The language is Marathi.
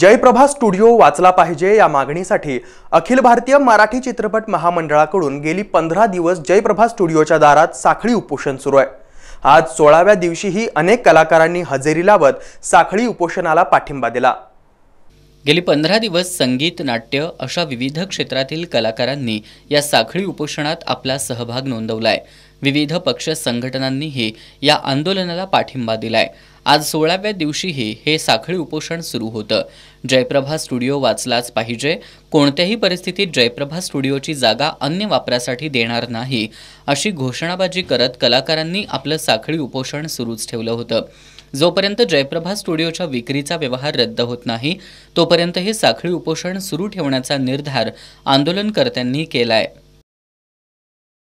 जयप्रभा स्टुडिओ वाचला पाहिजे या मागणीसाठी अखिल भारतीय मराठी चित्रपट महामंडळाकडून गेली पंधरा दिवस जयप्रभा स्टुडिओच्या दारात साखळी उपोषण सुरू आहे आज सोळाव्या दिवशीही अनेक कलाकारांनी हजेरी लावत साखळी उपोषणाला पाठिंबा दिला गेली पंधरा दिवस संगीत नाट्य अशा विविध क्षेत्रातील कलाकारांनी या साखळी उपोषणात आपला सहभाग नोंदवला आहे विविध पक्ष संघटनांनीही या आंदोलनाला पाठिंबा दिलाय आज सोळाव्या दिवशीही हे साखळी उपोषण सुरू होतं जयप्रभा स्टुडिओ वाचलाच पाहिजे कोणत्याही परिस्थितीत जयप्रभा स्टुडिओची जागा अन्य वापरासाठी देणार नाही अशी घोषणाबाजी करत कलाकारांनी आपलं साखळी उपोषण सुरूच ठेवलं होतं जोपर्यंत जयप्रभा स्टुडिओच्या विक्रीचा व्यवहार रद्द होत नाही तोपर्यंत हे साखळी उपोषण सुरू ठेवण्याचा निर्धार आंदोलनकर्त्यांनी केला